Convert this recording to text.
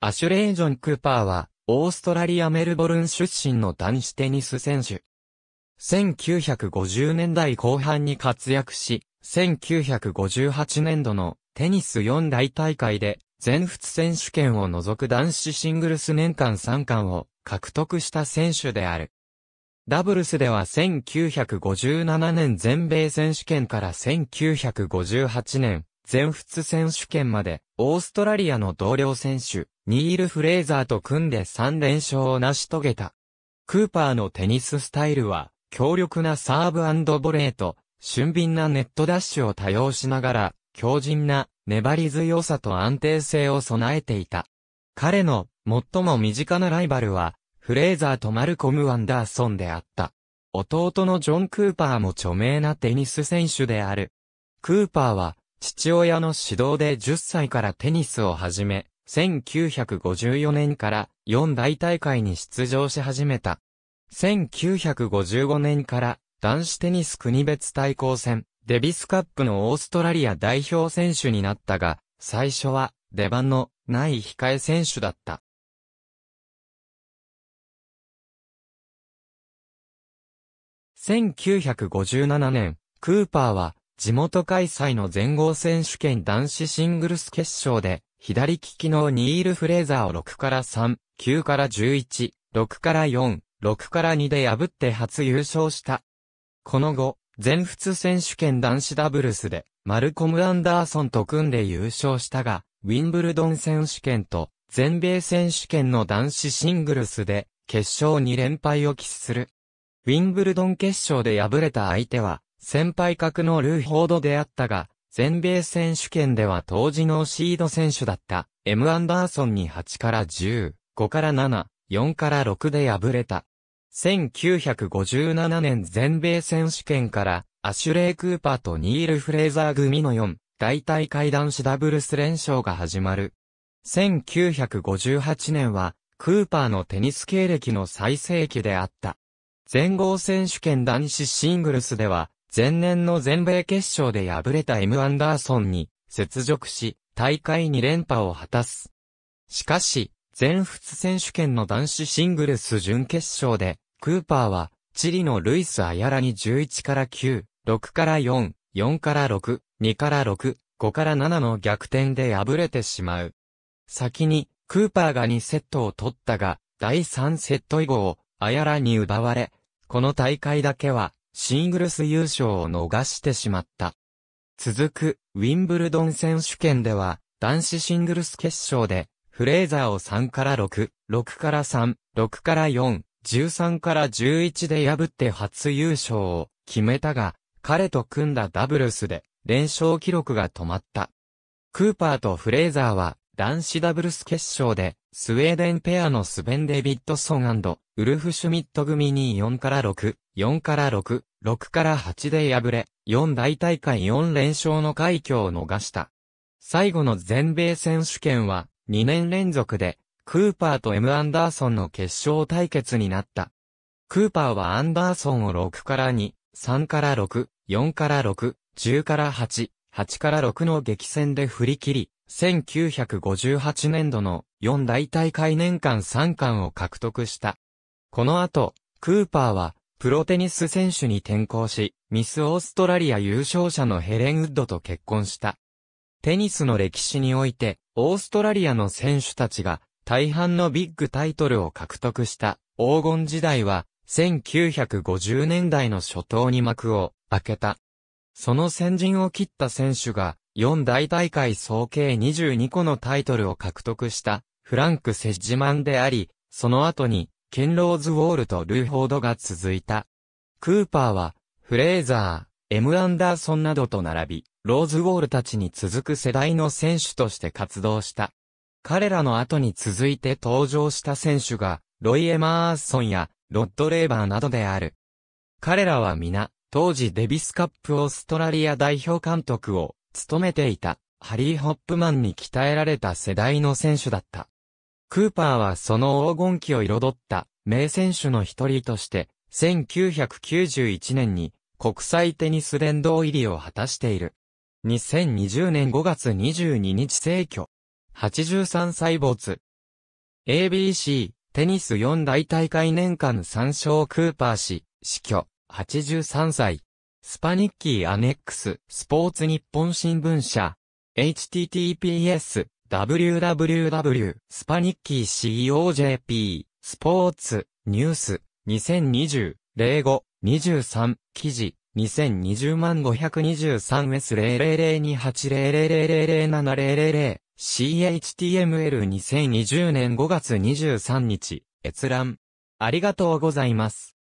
アシュレイ・ジョン・クーパーは、オーストラリア・メルボルン出身の男子テニス選手。1950年代後半に活躍し、1958年度のテニス4大大会で、全仏選手権を除く男子シングルス年間3冠を獲得した選手である。ダブルスでは1957年全米選手権から1958年全仏選手権まで、オーストラリアの同僚選手、ニール・フレーザーと組んで3連勝を成し遂げた。クーパーのテニススタイルは、強力なサーブボレーと、俊敏なネットダッシュを多用しながら、強靭な粘り強さと安定性を備えていた。彼の最も身近なライバルは、フレーザーとマルコム・アンダーソンであった。弟のジョン・クーパーも著名なテニス選手である。クーパーは父親の指導で10歳からテニスを始め、1954年から四大大会に出場し始めた。1955年から男子テニス国別対抗戦、デビスカップのオーストラリア代表選手になったが、最初は出番のない控え選手だった。1957年、クーパーは地元開催の全豪選手権男子シングルス決勝で、左利きのニール・フレーザーを6から3、9から11、6から4、6から2で破って初優勝した。この後、全仏選手権男子ダブルスで、マルコム・アンダーソンと組んで優勝したが、ウィンブルドン選手権と、全米選手権の男子シングルスで、決勝に連敗を喫する。ウィンブルドン決勝で敗れた相手は、先輩格のルーフォードであったが、全米選手権では当時のシード選手だった、エム・アンダーソンに8から10、5から7、4から6で敗れた。1957年全米選手権から、アシュレイ・クーパーとニール・フレーザー組の4、大体会談しダブルス連勝が始まる。1958年は、クーパーのテニス経歴の最盛期であった。全豪選手権男子シングルスでは、前年の全米決勝で敗れた M アンダーソンに雪辱し、大会2連覇を果たす。しかし、全仏選手権の男子シングルス準決勝で、クーパーは、チリのルイス・アヤラに11から9、6から4、4から6、2から6、5から7の逆転で敗れてしまう。先に、クーパーが2セットを取ったが、第3セット以後を、アヤラに奪われ、この大会だけは、シングルス優勝を逃してしまった。続く、ウィンブルドン選手権では、男子シングルス決勝で、フレーザーを3から6、6から3、6から4、13から11で破って初優勝を決めたが、彼と組んだダブルスで、連勝記録が止まった。クーパーとフレーザーは、男子ダブルス決勝で、スウェーデンペアのスベン・デビッドソンウルフ・シュミット組に4から6、4から6、6から8で敗れ、4大大会4連勝の快挙を逃した。最後の全米選手権は、2年連続で、クーパーと M アンダーソンの決勝対決になった。クーパーはアンダーソンを6から2、3から6、4から6、10から8、8から6の激戦で振り切り、1958年度の4大大会年間3冠を獲得した。この後、クーパーは、プロテニス選手に転向し、ミスオーストラリア優勝者のヘレン・ウッドと結婚した。テニスの歴史において、オーストラリアの選手たちが、大半のビッグタイトルを獲得した黄金時代は、1950年代の初頭に幕を開けた。その先陣を切った選手が、4大大会総計22個のタイトルを獲得したフランク・セッジマンであり、その後にケン・ローズ・ウォールとルーフォードが続いた。クーパーはフレーザー、エム・アンダーソンなどと並び、ローズ・ウォールたちに続く世代の選手として活動した。彼らの後に続いて登場した選手が、ロイ・エマーソンやロッド・レーバーなどである。彼らは皆、当時デビスカップオーストラリア代表監督を務めていたハリー・ホップマンに鍛えられた世代の選手だった。クーパーはその黄金期を彩った名選手の一人として、1991年に国際テニス殿堂入りを果たしている。2020年5月22日逝去。83歳没。ABC テニス4大大会年間3勝クーパー氏、死去。83歳。スパニッキーアネックス、スポーツ日本新聞社。https, www, スパニッキー COJP、スポーツ、ニュース、2020、05、23、記事、2020万5 2 3 s 0 0 0 2 8 0 0 0 0 0 7 0 0 0 CHTML2020 年5月23日、閲覧。ありがとうございます。